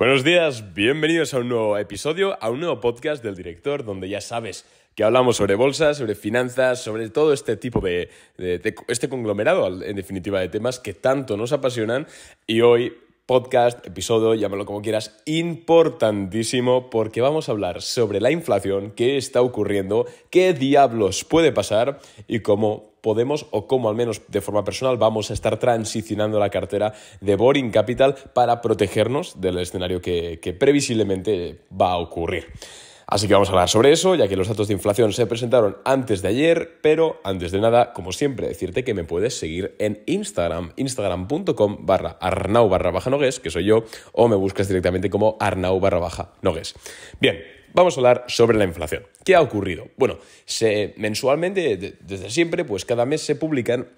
Buenos días, bienvenidos a un nuevo episodio, a un nuevo podcast del director, donde ya sabes que hablamos sobre bolsas, sobre finanzas, sobre todo este tipo de, este conglomerado, en definitiva, de temas que tanto nos apasionan. Y hoy podcast, episodio, llámalo como quieras, importantísimo porque vamos a hablar sobre la inflación, qué está ocurriendo, qué diablos puede pasar y cómo podemos o cómo al menos de forma personal vamos a estar transicionando la cartera de Boring Capital para protegernos del escenario que, que previsiblemente va a ocurrir. Así que vamos a hablar sobre eso, ya que los datos de inflación se presentaron antes de ayer, pero antes de nada, como siempre, decirte que me puedes seguir en Instagram, instagram.com barra arnau barra baja nogues, que soy yo, o me buscas directamente como arnau barra baja nogues. Bien, vamos a hablar sobre la inflación. ¿Qué ha ocurrido? Bueno, se, mensualmente, desde siempre, pues cada mes se publican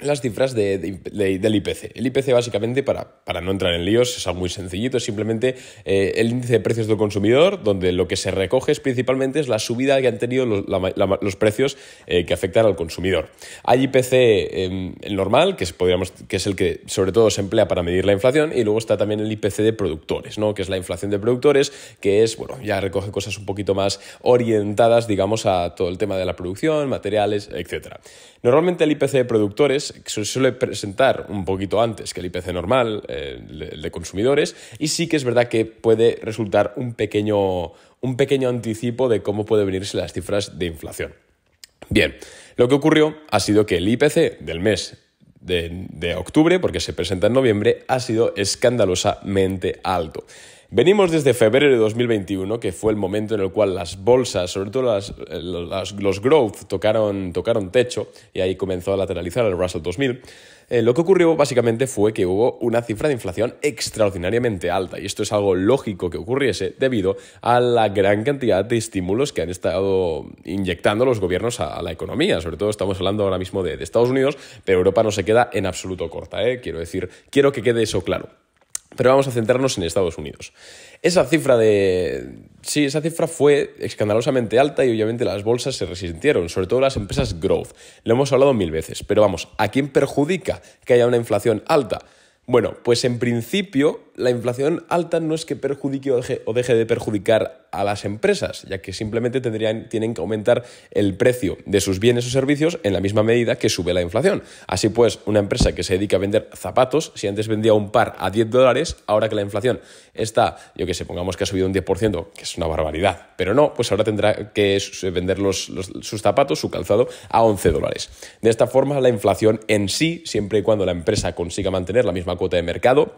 las cifras del IPC. El IPC básicamente, para, no entrar en líos, es algo muy sencillito, es simplemente eh, el índice de precios del consumidor, donde lo que se recoge es, principalmente es la subida que han tenido los, precios eh, que afectan al consumidor. Hay IPC em, normal, que es, que es el que sobre todo se emplea para medir la inflación, y luego está también el IPC de productores, ¿no? que es la inflación de productores, que es, bueno, ya recoge cosas un poquito más orientadas, digamos, a todo el tema de la producción, materiales, etc. Normalmente el IPC de productores se suele presentar un poquito antes que el IPC normal, eh, de consumidores, y sí que es verdad que puede resultar un pequeño, un pequeño anticipo de cómo pueden venirse las cifras de inflación. Bien, lo que ocurrió ha sido que el IPC del mes de, de octubre, porque se presenta en noviembre, ha sido escandalosamente alto. Venimos desde febrero de 2021, que fue el momento en el cual las bolsas, sobre todo las, eh, los growth, tocaron, techo y ahí comenzó a lateralizar el Russell 2000. Eh, lo que ocurrió básicamente fue que hubo una cifra de inflación extraordinariamente alta y esto es algo lógico que ocurriese debido a la gran cantidad de estímulos que han estado inyectando los gobiernos a, la economía. Sobre todo estamos hablando ahora mismo de, Estados Unidos, pero Europa no se queda en absoluto corta. ¿eh? Quiero decir, quiero que quede eso claro. Pero vamos a centrarnos en Estados Unidos. Esa cifra de. Sí, esa cifra fue escandalosamente alta y obviamente las bolsas se resintieron, sobre todo las empresas growth. Lo hemos hablado mil veces, pero vamos, ¿a quién perjudica que haya una inflación alta? Bueno, pues en principio la inflación alta no es que perjudique o deje, de perjudicar a las empresas, ya que simplemente tendrían, tienen que aumentar el precio de sus bienes o servicios en la misma medida que sube la inflación. Así pues, una empresa que se dedica a vender zapatos, si antes vendía un par a 10 dólares, ahora que la inflación está, yo que sé, pongamos que ha subido un 10%, que es una barbaridad, pero no, pues ahora tendrá que eh, vender los, sus zapatos, su calzado, a 11 dólares. De esta forma, la inflación en sí, siempre y cuando la empresa consiga mantener la misma cuota de mercado.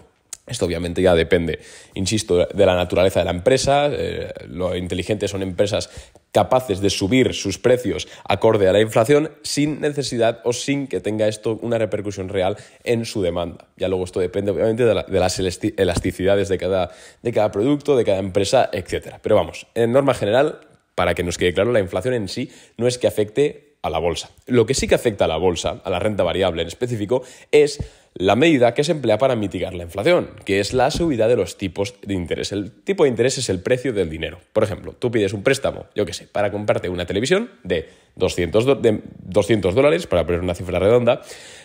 Esto obviamente ya depende, insisto, de la naturaleza de la empresa. Eh, lo inteligente son empresas capaces de subir sus precios acorde a la inflación sin necesidad o sin que tenga esto una repercusión real en su demanda. Ya luego esto depende obviamente de, las elasticidades de cada, de cada producto, de cada empresa, etc. Pero vamos, en norma general, para que nos quede claro, la inflación en sí no es que afecte a la bolsa. Lo que sí que afecta a la bolsa, a la renta variable en específico, es la medida que se emplea para mitigar la inflación, que es la subida de los tipos de interés. El tipo de interés es el precio del dinero. Por ejemplo, tú pides un préstamo, yo qué sé, para comprarte una televisión de 200, de 200 dólares, para poner una cifra redonda,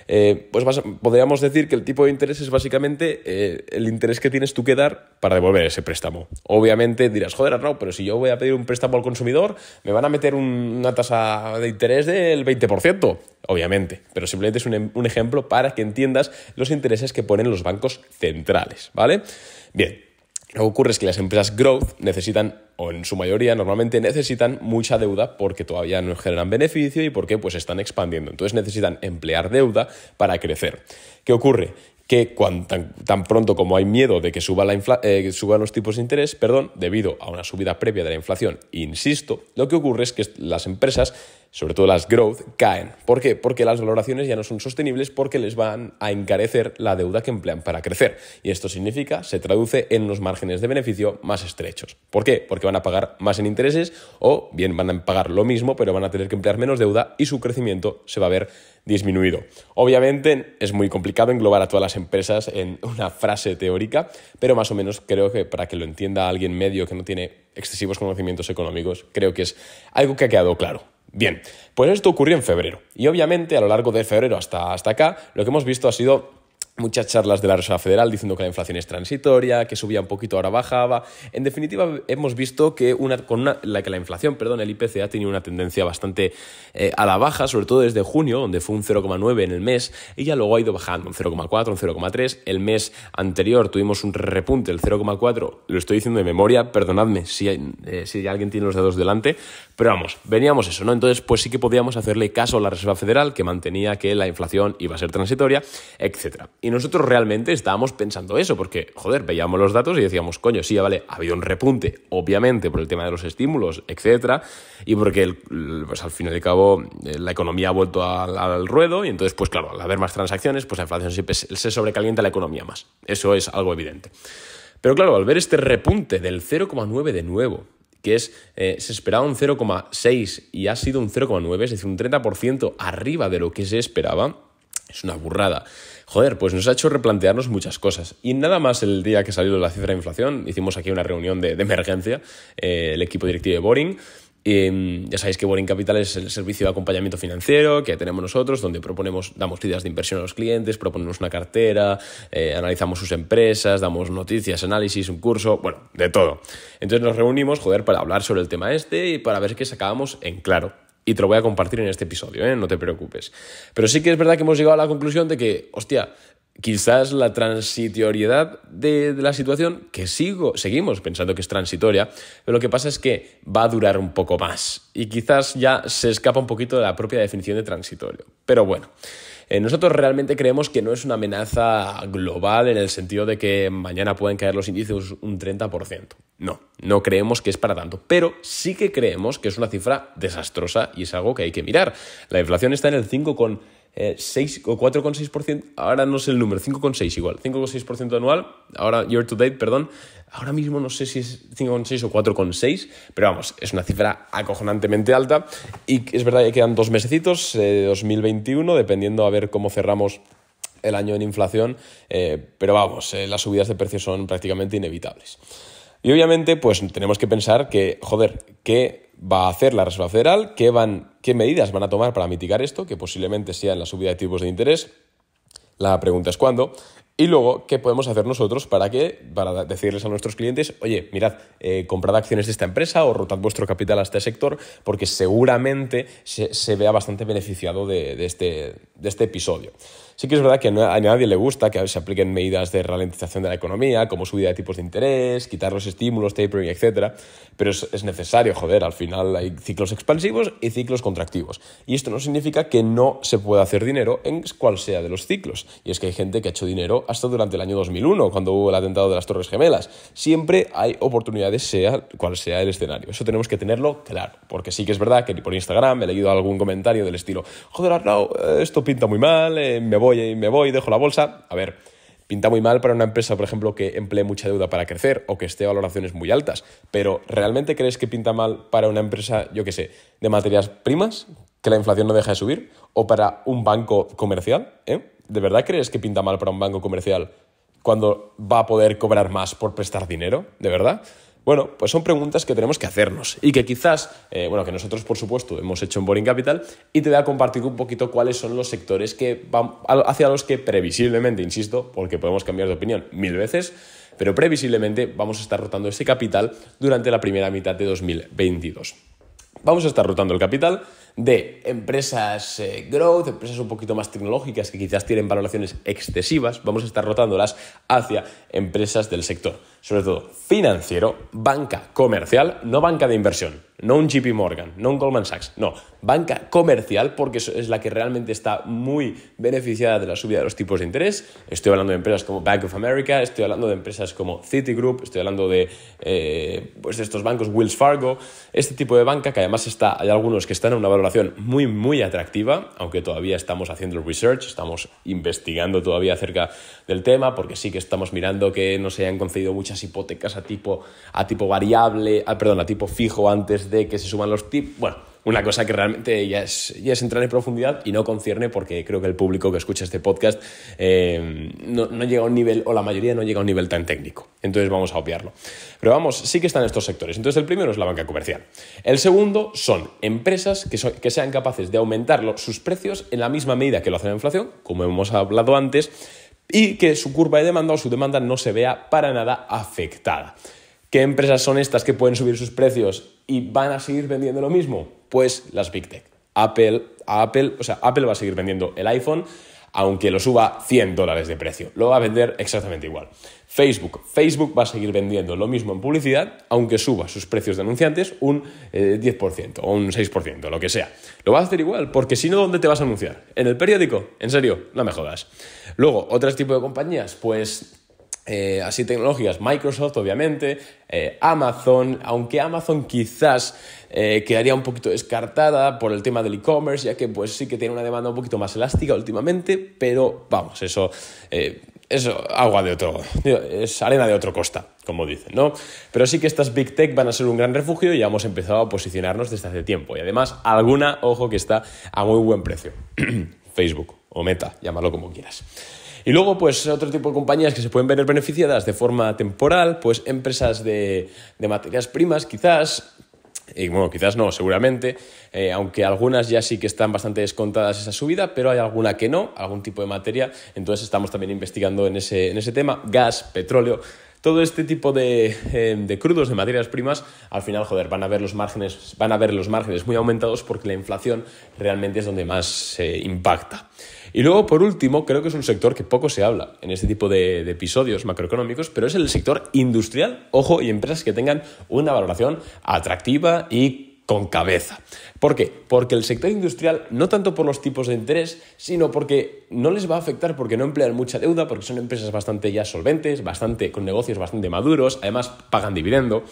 eh, pues podríamos decir que el tipo de interés es básicamente eh, el interés que tienes tú que dar para devolver ese préstamo. Obviamente dirás, joder, no pero si yo voy a pedir un préstamo al consumidor, me van a meter una tasa de interés del 20%, obviamente, pero simplemente es un, em, un ejemplo para que entiendas los intereses que ponen los bancos centrales, ¿vale? Bien, lo que ocurre es que las empresas growth necesitan, o en su mayoría normalmente necesitan mucha deuda porque todavía no generan beneficio y porque pues están expandiendo. Entonces necesitan emplear deuda para crecer. ¿Qué ocurre? que tan, pronto como hay miedo de que suba eh, suban los tipos de interés, perdón, debido a una subida previa de la inflación, insisto, lo que ocurre es que las empresas sobre todo las growth, caen. ¿Por qué? Porque las valoraciones ya no son sostenibles porque les van a encarecer la deuda que emplean para crecer. Y esto significa, se traduce en unos márgenes de beneficio más estrechos. ¿Por qué? Porque van a pagar más en intereses o bien van a pagar lo mismo, pero van a tener que emplear menos deuda y su crecimiento se va a ver disminuido. Obviamente es muy complicado englobar a todas las empresas en una frase teórica, pero más o menos creo que para que lo entienda alguien medio que no tiene excesivos conocimientos económicos, creo que es algo que ha quedado claro. Bien, pues esto ocurrió en febrero y obviamente a lo largo de febrero hasta, hasta acá lo que hemos visto ha sido muchas charlas de la Reserva Federal diciendo que la inflación es transitoria, que subía un poquito, ahora bajaba. En definitiva, hemos visto que, una, con la, que la inflación, perdón, el IPC ha tenido una tendencia bastante eh, a la baja, sobre todo desde junio, donde fue un 0,9 en el mes, y ya luego ha ido bajando un 0,4, un 0,3. El mes anterior tuvimos un repunte, el 0,4, lo estoy diciendo de memoria, perdonadme si, eh, si alguien tiene los dedos delante, pero vamos, veníamos eso, ¿no? Entonces, pues sí que podíamos hacerle caso a la Reserva Federal, que mantenía que la inflación iba a ser transitoria, etcétera. Y nosotros realmente estábamos pensando eso, porque, joder, veíamos los datos y decíamos, coño, sí, vale, ha un repunte, obviamente, por el tema de los estímulos, etcétera, y porque, pues al fin y al cabo, eh, la economía ha vuelto al, ruedo, y entonces, pues claro, al haber más transacciones, pues la inflación se sobrecalienta la economía más. Eso es algo evidente. Pero claro, al ver este repunte del 0,9 de nuevo, que es, eh, se esperaba un 0,6 y ha sido un 0,9, es decir, un 30% arriba de lo que se esperaba, es una burrada joder, pues nos ha hecho replantearnos muchas cosas. Y nada más el día que salió la cifra de inflación, hicimos aquí una reunión de, emergencia, eh, el equipo directivo de Boring. Mm, ya sabéis que Boring Capital es el servicio de acompañamiento financiero que tenemos nosotros, donde proponemos, damos ideas de inversión a los clientes, proponemos una cartera, eh, analizamos sus empresas, damos noticias, análisis, un curso, bueno, de todo. Entonces nos reunimos, joder, para hablar sobre el tema este y para ver qué sacábamos en claro. Y te lo voy a compartir en este episodio, ¿eh? no te preocupes. Pero sí que es verdad que hemos llegado a la conclusión de que, hostia, quizás la transitoriedad de, la situación, que sigo, seguimos pensando que es transitoria, pero lo que pasa es que va a durar un poco más y quizás ya se escapa un poquito de la propia definición de transitorio. Pero bueno, eh, nosotros realmente creemos que no es una amenaza global en el sentido de que mañana pueden caer los índices un 30%. No, no creemos que es para tanto, pero sí que creemos que es una cifra desastrosa y es algo que hay que mirar. La inflación está en el 5,5%. 6 eh, o 4,6%, ahora no sé el número, 5,6 igual, 5,6% anual, ahora year to date, perdón, ahora mismo no sé si es 5,6 o 4,6, pero vamos, es una cifra acojonantemente alta y es verdad que quedan dos mesecitos, 2021, eh, dependiendo a ver cómo cerramos el año en inflación, eh, pero vamos, las subidas de precios son prácticamente inevitables. Y obviamente, pues tenemos que pensar que, joder, ¿qué va a hacer la Reserva Federal? ¿Qué, medidas van a tomar para mitigar esto? Que posiblemente sea en la subida de tipos de interés. La pregunta es cuándo. Y luego, ¿qué podemos hacer nosotros para que, para decirles a nuestros clientes, oye, mirad, eh, comprad acciones de esta empresa o rotad vuestro capital a este sector, porque seguramente se, vea bastante beneficiado de este, este episodio. Sí que es verdad que a nadie le gusta que se apliquen medidas de ralentización de la economía, como subida de tipos de interés, quitar los estímulos, tapering, etc. Pero es, necesario, joder, al final hay ciclos expansivos y ciclos contractivos. Y esto no significa que no se pueda hacer dinero en cual sea de los ciclos. Y es que hay gente que ha hecho dinero hasta durante el año 2001, cuando hubo el atentado de las Torres Gemelas. Siempre hay oportunidades, sea cual sea el escenario. Eso tenemos que tenerlo claro, porque sí que es verdad que por Instagram he leído algún comentario del estilo, joder, eh, esto pinta muy mal, eh, voy, y me voy, dejo la bolsa. A ver, pinta muy mal para una empresa, por ejemplo, que emplee mucha deuda para crecer o que esté a valoraciones muy altas. Pero ¿realmente crees que pinta mal para una empresa, yo qué sé, de materias primas, que la inflación no deja de subir? ¿O para un banco comercial? ¿eh? ¿De verdad crees que pinta mal para un banco comercial cuando va a poder cobrar más por prestar dinero? ¿De verdad? Bueno, pues son preguntas que tenemos que hacernos y que quizás, eh, bueno, que nosotros por supuesto hemos hecho en Boring Capital y te voy a compartir un poquito cuáles son los sectores que van hacia los que previsiblemente, insisto, porque podemos cambiar de opinión mil veces, pero previsiblemente vamos a estar rotando ese capital durante la primera mitad de 2022. Vamos a estar rotando el capital de empresas eh, growth, empresas un poquito más tecnológicas que quizás tienen valoraciones excesivas, vamos a estar rotándolas hacia empresas del sector sobre todo financiero, banca comercial, no banca de inversión, no un JP Morgan, no un Goldman Sachs, no, banca comercial porque es la que realmente está muy beneficiada de la subida de los tipos de interés. Estoy hablando de empresas como Bank of America, estoy hablando de empresas como Citigroup, estoy hablando de, eh, pues estos bancos Wells Fargo, este tipo de banca que además está, hay algunos que están en una valoración muy, muy atractiva, aunque todavía estamos haciendo el research, estamos investigando todavía acerca del tema porque sí que estamos mirando que no se hayan concedido muchas hipotecas a tipo, a tipo variable, perdón, a tipo fijo antes de que se suman los tips. Bueno, una cosa que realmente ya es, entrar en profundidad y no concierne porque creo que el público que escucha este podcast eh, no, no, llega a un nivel, o la mayoría no llega a un nivel tan técnico. Entonces vamos a obviarlo. Pero vamos, sí que están estos sectores. Entonces el primero es la banca comercial. El segundo son empresas que, que sean capaces de aumentar sus precios en la misma medida que lo hace la inflación, como hemos hablado antes y que su curva de demanda o su demanda no se vea para nada afectada. ¿Qué empresas son estas que pueden subir sus precios y van a seguir vendiendo lo mismo? Pues las Big Tech. Apple, Apple, o sea, Apple va a seguir vendiendo el iPhone, aunque lo suba 100 dólares de precio. Lo va a vender exactamente igual. Facebook. Facebook va a seguir vendiendo lo mismo en publicidad, aunque suba sus precios de anunciantes un 10% eh, o un 6%, lo que sea. Lo va a hacer igual, porque si no, ¿dónde te vas a anunciar? ¿En el periódico? En serio, no me jodas. Luego, ¿otras tipos de compañías, pues eh, así tecnológicas, Microsoft obviamente, eh, Amazon, aunque Amazon quizás eh, quedaría un poquito descartada por el tema del e-commerce, ya que pues sí que tiene una demanda un poquito más elástica últimamente, pero vamos, eso es agua de otro, es arena de otro costa, como dicen, ¿no? Pero sí que estas Big Tech van a ser un gran refugio y ya hemos empezado a posicionarnos desde hace tiempo. Y además, alguna, ojo, que está a muy buen precio. Facebook o Meta, llámalo como quieras. Y luego, pues otro tipo de compañías que se pueden ver beneficiadas de forma temporal, pues empresas de, materias primas quizás, y bueno, quizás no, seguramente, eh, aunque algunas ya sí que están bastante descontadas esa subida, pero hay alguna que no, algún tipo de materia, entonces estamos también investigando en ese, tema, gas, petróleo. Todo este tipo eh, de, crudos, de materias primas, al final, joder, van a ver los márgenes, van a ver los márgenes muy aumentados porque la inflación realmente es donde más se impacta. Y luego, por último, creo que es un sector que poco se habla en este tipo de, episodios macroeconómicos, pero es el sector industrial, ojo, y empresas que tengan una valoración atractiva y con cabeza. ¿Por qué? Porque el sector industrial, no tanto por los tipos de interés, sino porque no les va a afectar porque no emplean mucha deuda, porque son empresas bastante ya solventes, bastante, con negocios bastante maduros, además pagan dividendo.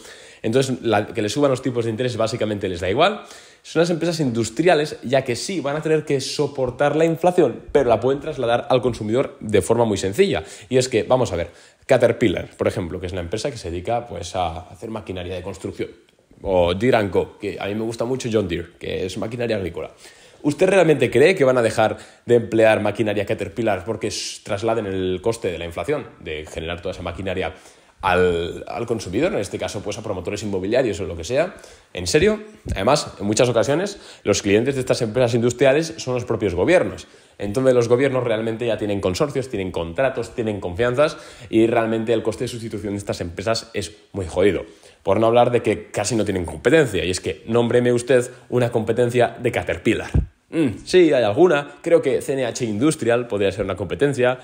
Entonces, que le suban los tipos de interés básicamente les da igual. Son las empresas industriales, ya que sí, van a tener que soportar la inflación, pero la pueden trasladar al consumidor de forma muy sencilla. Y es que, vamos a ver, Caterpillar, por ejemplo, que es una empresa que se dedica pues, a hacer maquinaria de construcción. O Deere que a mí me gusta mucho John Deere, que es maquinaria agrícola. ¿Usted realmente cree que van a dejar de emplear maquinaria Caterpillar porque trasladen el coste de la inflación, de generar toda esa maquinaria al, consumidor, en este caso pues a promotores inmobiliarios o lo que sea. En serio, además, en muchas ocasiones los clientes de estas empresas industriales son los propios gobiernos. Entonces los gobiernos realmente ya tienen consorcios, tienen contratos, tienen confianzas y realmente el coste de sustitución de estas empresas es muy jodido. Por no hablar de que casi no tienen competencia. Y es que, nómbreme usted una competencia de Caterpillar. Mm, sí, hay alguna. Creo que CNH Industrial podría ser una competencia.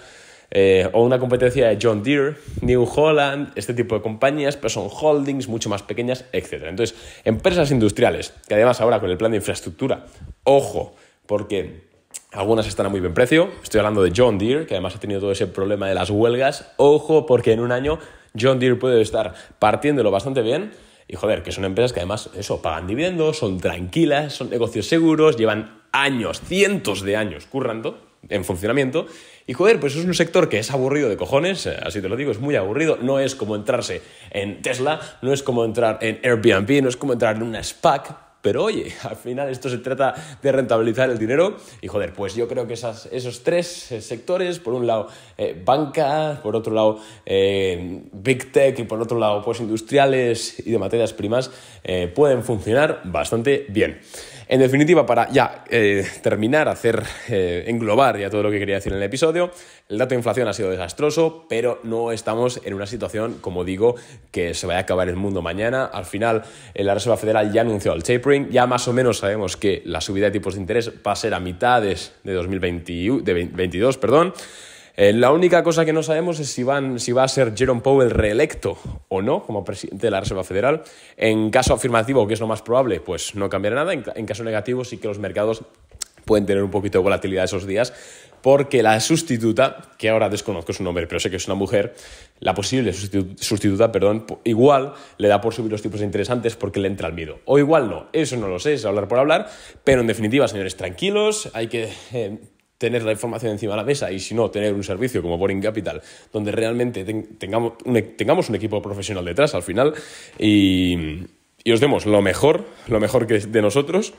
Eh, o una competencia de John Deere, New Holland, este tipo de compañías, pero son holdings mucho más pequeñas, etc. Entonces, empresas industriales, que además ahora con el plan de infraestructura, ojo, porque algunas están a muy buen precio. Estoy hablando de John Deere, que además ha tenido todo ese problema de las huelgas. Ojo, porque en un año John Deere puede estar partiéndolo bastante bien. Y joder, que son empresas que además, eso, pagan dividendos, son tranquilas, son negocios seguros, llevan años, cientos de años currando en funcionamiento. Y joder, pues es un sector que es aburrido de cojones, eh, así te lo digo, es muy aburrido. No es como entrarse en Tesla, no es como entrar en Airbnb, no es como entrar en una SPAC, pero oye, al final esto se trata de rentabilizar el dinero y joder, pues yo creo que esos tres eh, sectores, por un lado eh, banca, por otro lado big tech y por otro lado pues industriales y de materias primas, pueden funcionar bastante bien. En definitiva, para ya eh, terminar, hacer eh, englobar ya todo lo que quería decir en el episodio, el dato de inflación ha sido desastroso, pero no estamos en una situación, como digo, que se vaya a acabar el mundo mañana. Al final, eh, la Reserva Federal ya anunció el tapering, ya más o menos sabemos que la subida de tipos de interés va a ser a mitades de de 2022, perdón. Eh, la única cosa que no sabemos es si, va a ser Jerome Powell reelecto o no como presidente de la Reserva Federal. En caso afirmativo, que es lo más probable, pues no cambiará nada. En, caso negativo, sí que los mercados pueden tener un poquito de volatilidad esos días, porque la sustituta, que ahora desconozco su nombre, pero sé que es una mujer, la posible sustituta, perdón, igual le da por subir los tipos interesantes porque le entra el miedo. O igual no, eso no lo sé, es hablar por hablar, pero en definitiva, señores, tranquilos, hay que eh, tener la información encima de la mesa y si no, tener un servicio como Boring Capital, donde realmente tengamos, un, e, tengamos un equipo profesional detrás al final y, y os demos lo mejor, lo mejor que de nosotros.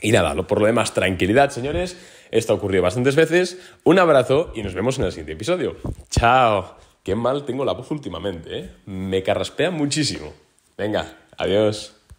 Y nada, por lo demás, tranquilidad, señores. Esto ha ocurrido bastantes veces. Un abrazo y nos vemos en el siguiente episodio. ¡Chao! Qué mal tengo la voz últimamente, ¿eh? Me carraspea muchísimo. Venga, adiós.